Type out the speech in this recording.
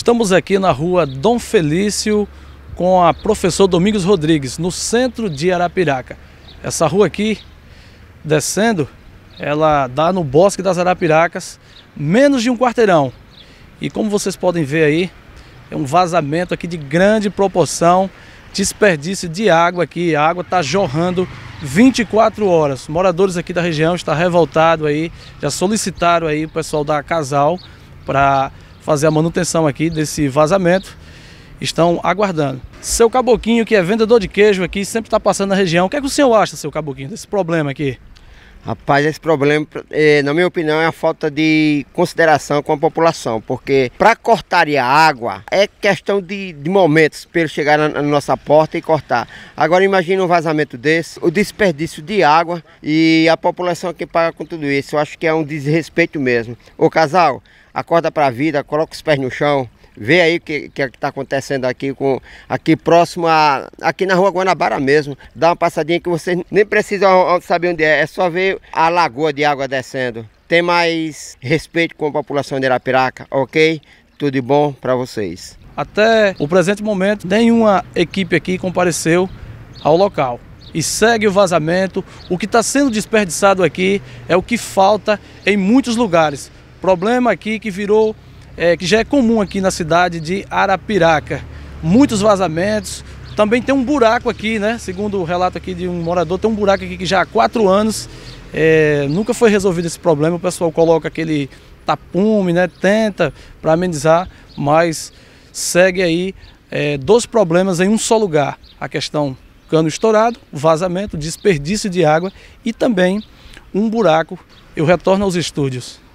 Estamos aqui na rua Dom Felício com a professor Domingos Rodrigues, no centro de Arapiraca. Essa rua aqui, descendo, ela dá no Bosque das Arapiracas, menos de um quarteirão. E como vocês podem ver aí, é um vazamento aqui de grande proporção, desperdício de água aqui, a água está jorrando 24 horas. Moradores aqui da região estão revoltados aí, já solicitaram aí o pessoal da Casal para fazer a manutenção aqui desse vazamento. Estão aguardando. Seu Caboquinho, que é vendedor de queijo aqui, sempre está passando na região. O que é que o senhor acha, seu Caboquinho, desse problema aqui? Rapaz, esse problema, é, na minha opinião, é a falta de consideração com a população, porque para cortar a água é questão de, de momentos para ele chegar na, na, nossa porta e cortar. Agora imagine um vazamento desse, o desperdício de água e a população que paga com tudo isso. Eu acho que é um desrespeito mesmo. Ô casal, acorda para a vida, coloca os pés no chão, Vê aí o que está que, é que tá acontecendo aqui, com, aqui próximo a. aqui na rua Guanabara mesmo. Dá uma passadinha que vocês nem precisam saber onde é. É só ver a lagoa de água descendo. Tem mais respeito com a população de Irapiraca, ok? Tudo de bom para vocês. Até o presente momento, nenhuma equipe aqui compareceu ao local e segue o vazamento. O que está sendo desperdiçado aqui é o que falta em muitos lugares. Problema aqui que virou é, que já é comum aqui na cidade de Arapiraca. Muitos vazamentos, também tem um buraco aqui, né? Segundo o relato aqui de um morador, tem um buraco aqui que já há quatro anos é, nunca foi resolvido esse problema. O pessoal coloca aquele tapume, né? Tenta para amenizar, mas segue aí é, dois problemas em um só lugar: a questão cano estourado, vazamento, desperdício de água e também um buraco. Eu retorno aos estúdios.